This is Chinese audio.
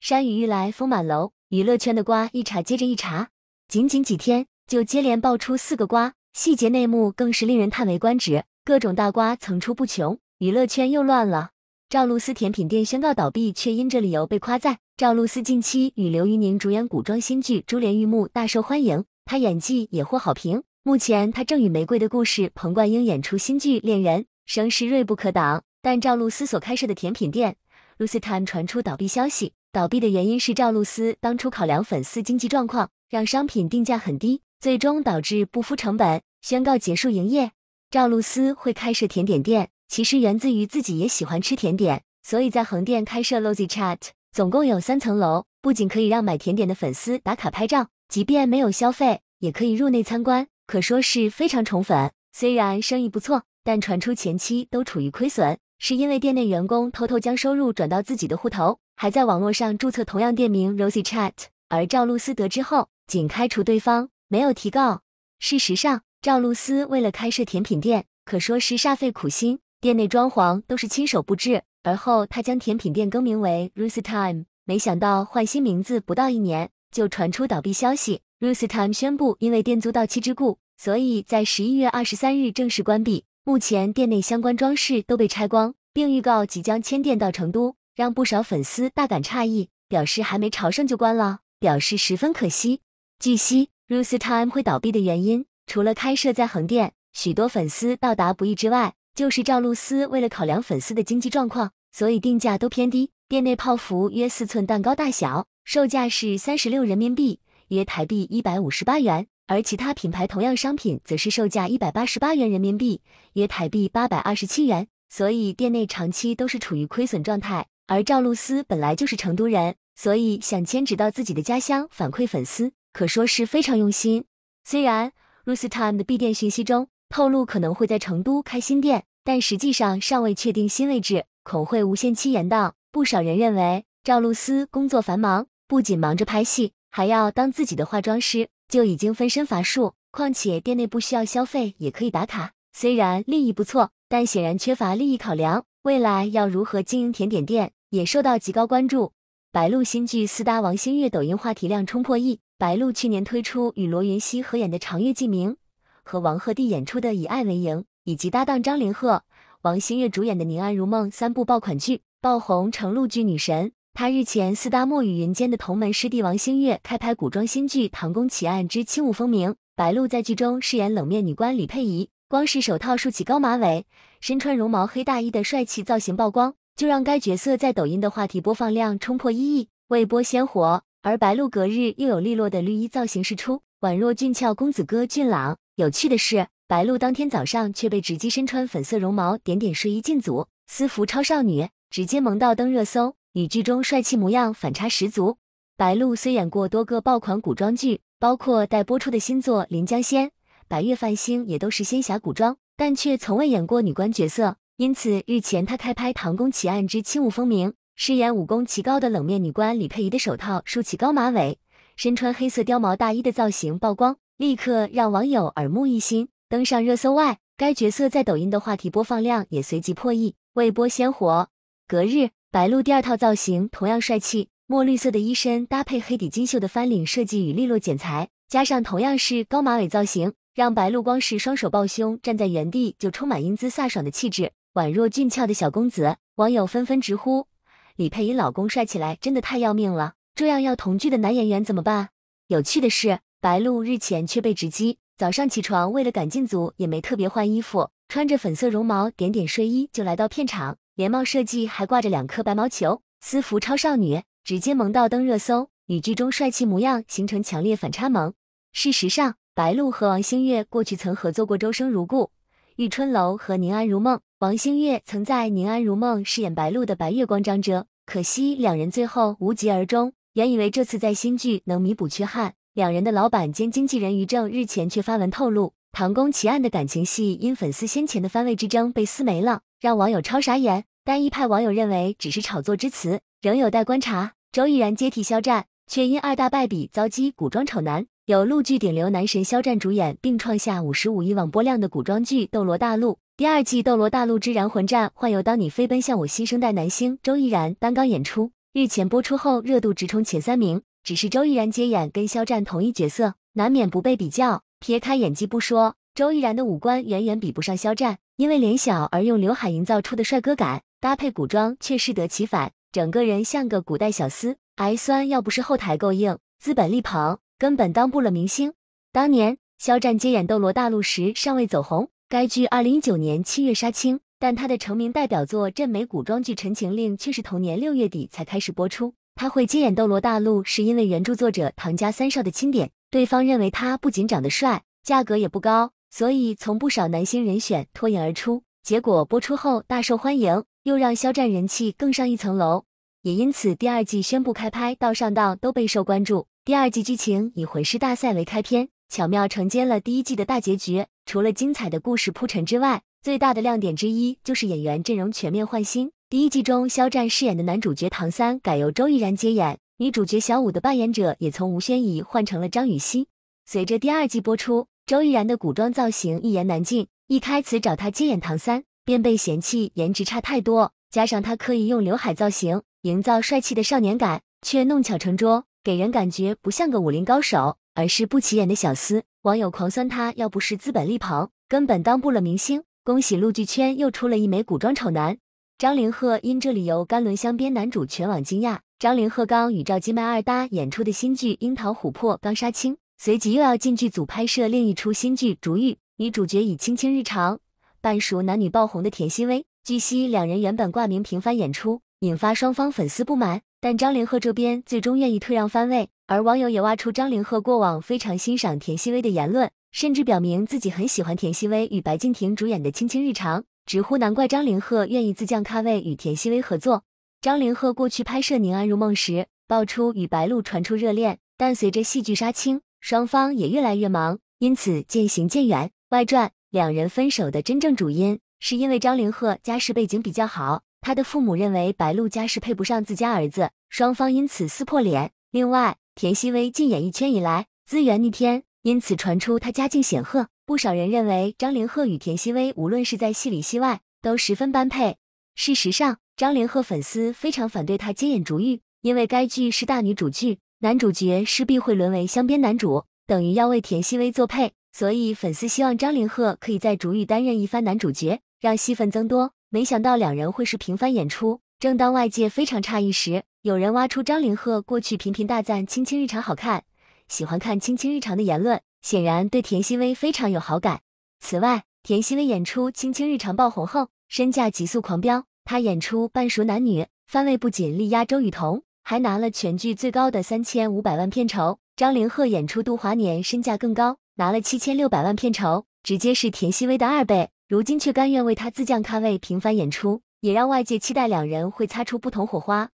山雨欲来风满楼，娱乐圈的瓜一茬接着一茬，仅仅几天就接连爆出四个瓜，细节内幕更是令人叹为观止，各种大瓜层出不穷，娱乐圈又乱了。赵露思甜品店宣告倒闭，却因这理由被夸赞。赵露思近期与刘宇宁主演古装新剧《珠帘玉幕》大受欢迎，她演技也获好评。目前她正与玫瑰的故事彭冠英演出新剧《恋人》，声势锐不可挡。但赵露思所开设的甜品店露丝 time 传出倒闭消息。倒闭的原因是赵露思当初考量粉丝经济状况，让商品定价很低，最终导致不敷成本，宣告结束营业。赵露思会开设甜点店，其实源自于自己也喜欢吃甜点，所以在横店开设 Lozy Chat，总共有三层楼，不仅可以让买甜点的粉丝打卡拍照，即便没有消费也可以入内参观，可说是非常宠粉。虽然生意不错，但传出前期都处于亏损，是因为店内员工偷偷将收入转到自己的户头。还在网络上注册同样店名 Rosie Chat，而赵露思得知后仅开除对方，没有提告。事实上，赵露思为了开设甜品店，可说是煞费苦心，店内装潢都是亲手布置。而后，她将甜品店更名为 Rose Time，没想到换新名字不到一年，就传出倒闭消息。Rose Time 宣布，因为店租到期之故，所以在十一月二十三日正式关闭。目前，店内相关装饰都被拆光，并预告即将迁店到成都。让不少粉丝大感诧异，表示还没朝圣就关了，表示十分可惜。据悉，露丝 time 会倒闭的原因，除了开设在横店，许多粉丝到达不易之外，就是赵露思为了考量粉丝的经济状况，所以定价都偏低。店内泡芙约四寸蛋糕大小，售价是三十六人民币，约台币一百五十八元；而其他品牌同样商品则是售价一百八十八元人民币，约台币八百二十七元。所以店内长期都是处于亏损状态。而赵露思本来就是成都人，所以想迁址到自己的家乡反馈粉丝，可说是非常用心。虽然露思 time 的闭店讯息中透露可能会在成都开新店，但实际上尚未确定新位置，恐会无限期延宕。不少人认为赵露思工作繁忙，不仅忙着拍戏，还要当自己的化妆师，就已经分身乏术。况且店内不需要消费也可以打卡，虽然利益不错，但显然缺乏利益考量，未来要如何经营甜点店？也受到极高关注。白鹿新剧四搭王星越，抖音话题量冲破亿。白鹿去年推出与罗云熙合演的《长月烬明》，和王鹤棣演出的《以爱为营》，以及搭档张凌赫、王星越主演的《宁安如梦》三部爆款剧，爆红成鹿剧女神。她日前四搭墨雨云间的同门师弟王星越，开拍古装新剧《唐宫奇案之轻舞风鸣》，白鹿在剧中饰演冷面女官李佩仪，光是手套竖起高马尾，身穿绒毛黑大衣的帅气造型曝光。就让该角色在抖音的话题播放量冲破一亿，未播先火。而白鹿隔日又有利落的绿衣造型释出，宛若俊俏公子哥，俊朗。有趣的是，白鹿当天早上却被直击身穿粉色绒毛点点睡衣进组，私服超少女，直接萌到登热搜，与剧中帅气模样反差十足。白鹿虽演过多个爆款古装剧，包括待播出的新作《临江仙》《白月梵星》，也都是仙侠古装，但却从未演过女官角色。因此，日前他开拍《唐宫奇案之轻雾风鸣》，饰演武功奇高的冷面女官李佩仪的手套竖起高马尾，身穿黑色貂毛大衣的造型曝光，立刻让网友耳目一新，登上热搜。外，该角色在抖音的话题播放量也随即破亿，未播先火。隔日，白鹿第二套造型同样帅气，墨绿色的衣身搭配黑底金绣的翻领设计与利落剪裁，加上同样是高马尾造型，让白鹿光是双手抱胸站在原地就充满英姿飒爽的气质。宛若俊俏的小公子，网友纷纷直呼：“李佩仪老公帅起来真的太要命了！”这样要同居的男演员怎么办？有趣的是，白鹿日前却被直击，早上起床为了赶进组，也没特别换衣服，穿着粉色绒毛点点睡衣就来到片场，连帽设计还挂着两颗白毛球，私服超少女，直接萌到登热搜。与剧中帅气模样形成强烈反差萌。事实上，白鹿和王星越过去曾合作过《周生如故》。《玉春楼》和《宁安如梦》，王星越曾在《宁安如梦》饰演白鹿的白月光张哲，可惜两人最后无疾而终。原以为这次在新剧能弥补缺憾，两人的老板兼经纪人于正日前却发文透露，《唐宫奇案》的感情戏因粉丝先前的番位之争被撕没了，让网友超傻眼。但一派网友认为只是炒作之词，仍有待观察。周翊然接替肖战，却因二大败笔遭击古装丑男。由陆剧顶流男神肖战主演，并创下五十五亿网播量的古装剧《斗罗大陆》第二季《斗罗大陆之燃魂战》，换由当你飞奔向我新生代男星周依然担纲演出。日前播出后热度直冲前三名，只是周依然接演跟肖战同一角色，难免不被比较。撇开演技不说，周依然的五官远远比不上肖战，因为脸小而用刘海营造出的帅哥感，搭配古装却适得其反，整个人像个古代小厮。癌酸！要不是后台够硬，资本力捧。根本当不了明星。当年肖战接演《斗罗大陆》时尚未走红，该剧2019年七月杀青，但他的成名代表作《镇美古装剧陈情令》却是同年六月底才开始播出。他会接演《斗罗大陆》是因为原著作者唐家三少的钦点，对方认为他不仅长得帅，价格也不高，所以从不少男星人选脱颖而出。结果播出后大受欢迎，又让肖战人气更上一层楼，也因此第二季宣布开拍到上档都备受关注。第二季剧情以魂师大赛为开篇，巧妙承接了第一季的大结局。除了精彩的故事铺陈之外，最大的亮点之一就是演员阵容全面换新。第一季中，肖战饰演的男主角唐三改由周依然接演，女主角小舞的扮演者也从吴宣仪换成了张予曦。随着第二季播出，周依然的古装造型一言难尽。一开词找他接演唐三，便被嫌弃颜值差太多，加上他刻意用刘海造型营造帅气的少年感，却弄巧成拙。给人感觉不像个武林高手，而是不起眼的小厮。网友狂酸他，要不是资本力捧，根本当不了明星。恭喜陆剧圈又出了一枚古装丑男，张凌赫因这里由甘伦相编男主全网惊讶。张凌赫刚与赵今麦二搭演出的新剧《樱桃琥珀》刚杀青，随即又要进剧组拍摄另一出新剧《逐玉》，女主角以青青日常半熟男女爆红的田曦薇。据悉，两人原本挂名平番演出，引发双方粉丝不满。但张凌赫这边最终愿意退让番位，而网友也挖出张凌赫过往非常欣赏田曦薇的言论，甚至表明自己很喜欢田曦薇与白敬亭主演的《卿卿日常》，直呼难怪张凌赫愿意自降咖位与田曦薇合作。张凌赫过去拍摄《宁安如梦》时，爆出与白鹿传出热恋，但随着戏剧杀青，双方也越来越忙，因此渐行渐远。外传两人分手的真正主因，是因为张凌赫家世背景比较好。他的父母认为白鹿家是配不上自家儿子，双方因此撕破脸。另外，田曦薇进演艺圈以来资源逆天，因此传出她家境显赫。不少人认为张凌赫与田曦薇无论是在戏里戏外都十分般配。事实上，张凌赫粉丝非常反对他接演《逐玉》，因为该剧是大女主剧，男主角势必会沦为香边男主，等于要为田曦薇作配。所以粉丝希望张凌赫可以在《逐玉》担任一番男主角，让戏份增多。没想到两人会是平番演出。正当外界非常诧异时，有人挖出张凌赫过去频频大赞《青青日常》好看，喜欢看《青青日常》的言论，显然对田曦薇非常有好感。此外，田曦薇演出《青青日常》爆红后，身价急速狂飙。她演出《半熟男女》番位不仅力压周雨彤，还拿了全剧最高的三千五百万片酬。张凌赫演出《度华年》身价更高，拿了七千六百万片酬，直接是田曦薇的二倍。如今却甘愿为他自降咖位，频繁演出，也让外界期待两人会擦出不同火花。